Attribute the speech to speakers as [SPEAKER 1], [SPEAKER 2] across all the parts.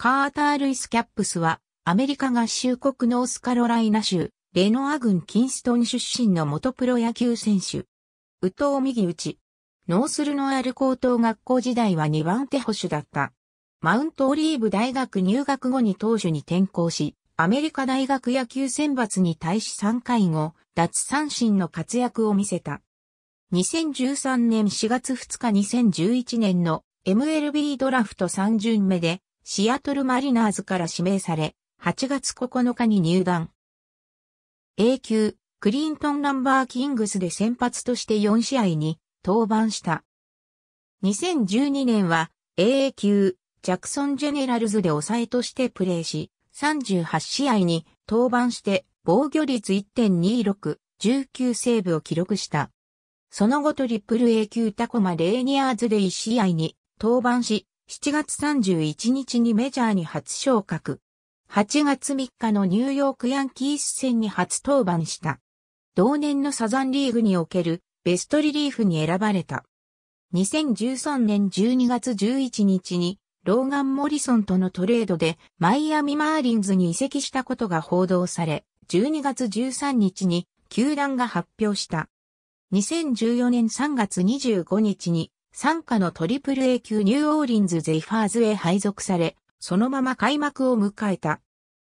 [SPEAKER 1] カーター・ルイス・キャップスは、アメリカ合衆国ノースカロライナ州、レノア郡キンストン出身の元プロ野球選手。宇藤右打ち。ノースルノアル高等学校時代は2番手保守だった。マウントオリーブ大学入学後に投手に転校し、アメリカ大学野球選抜に対し3回後、脱三振の活躍を見せた。2013年4月2日2011年の MLB ドラフト3巡目でシアトルマリナーズから指名され、8月9日に入団。A 級、クリントン・ナンバー・キングスで先発として4試合に登板した。2012年は AA 級、ジャクソン・ジェネラルズで抑えとしてプレーし、38試合に登板して防御率1.26、19セーブを記録した。その後トリプル A 級タコマ・レーニアーズで1試合に登板し、7月31日にメジャーに初昇格。8月3日のニューヨークヤンキース戦に初登板した。同年のサザンリーグにおけるベストリリーフに選ばれた。2013年12月11日にローガン・モリソンとのトレードでマイアミ・マーリンズに移籍したことが報道され、12月13日に球団が発表した。2014年3月25日に参加のトリプル a 級ニューオーリンズ・ゼイファーズへ配属され、そのまま開幕を迎えた。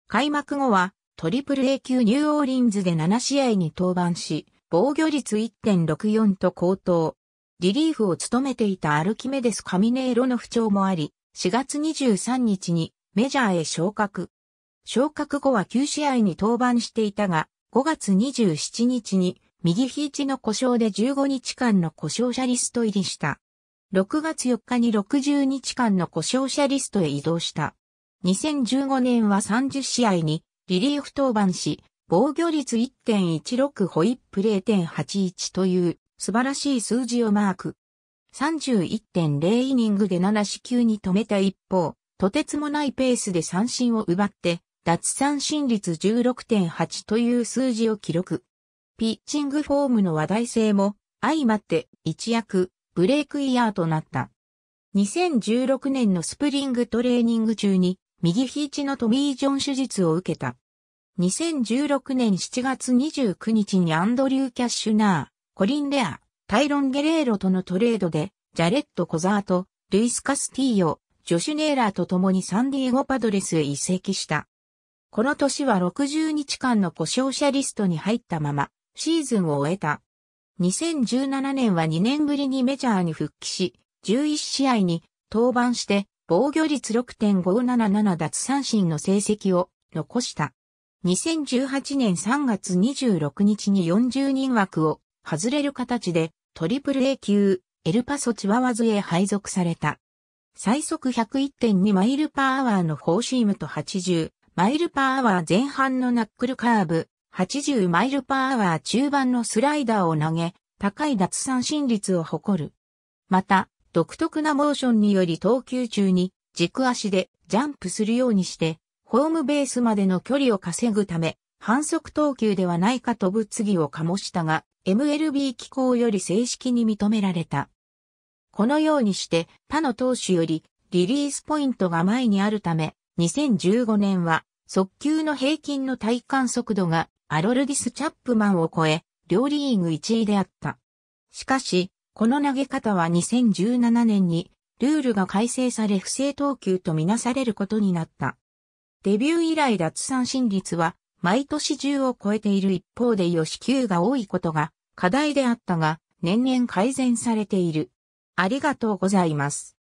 [SPEAKER 1] 開幕後はトリプル a 級ニューオーリンズで7試合に登板し、防御率1.64と高騰。リリーフを務めていたアルキメデス・カミネーロの不調もあり、4月23日にメジャーへ昇格。昇格後は9試合に登板していたが、5月27日に右肘の故障で15日間の故障者リスト入りした。6月4日に60日間の故障者リストへ移動した。2015年は30試合にリリーフ登板し、防御率1.16ホイップ0.81という素晴らしい数字をマーク。31.0イニングで7四球に止めた一方、とてつもないペースで三振を奪って、脱三振率16.8という数字を記録。ピッチングフォームの話題性も相まって一躍ブレイクイヤーとなった。2016年のスプリングトレーニング中に右肘のトミー・ジョン手術を受けた。2016年7月29日にアンドリュー・キャッシュナー、コリン・レア、タイロン・ゲレーロとのトレードで、ジャレット・コザート、ルイス・カスティーヨ、ジョシュ・ネーラーと共にサンディエゴ・パドレスへ移籍した。この年は60日間の故障者リストに入ったまま、シーズンを終えた。2017年は2年ぶりにメジャーに復帰し、11試合に登板して防御率6.577奪三振の成績を残した。2018年3月26日に40人枠を外れる形でトリプル A 級エルパソチワワズへ配属された。最速101.2マイルパーアワーのフォーシームと80マイルパーアワー前半のナックルカーブ、80マイルパーアワー中盤のスライダーを投げ、高い脱三振率を誇る。また、独特なモーションにより投球中に軸足でジャンプするようにして、ホームベースまでの距離を稼ぐため、反則投球ではないかと物議を醸したが、MLB 機構より正式に認められた。このようにして他の投手よりリリースポイントが前にあるため、2015年は速球の平均の体感速度がアロルディス・チャップマンを超え、両リーグ1位であった。しかし、この投げ方は2017年に、ルールが改正され不正投球とみなされることになった。デビュー以来脱三振率は、毎年10を超えている一方で予支給が多いことが課題であったが、年々改善されている。ありがとうございます。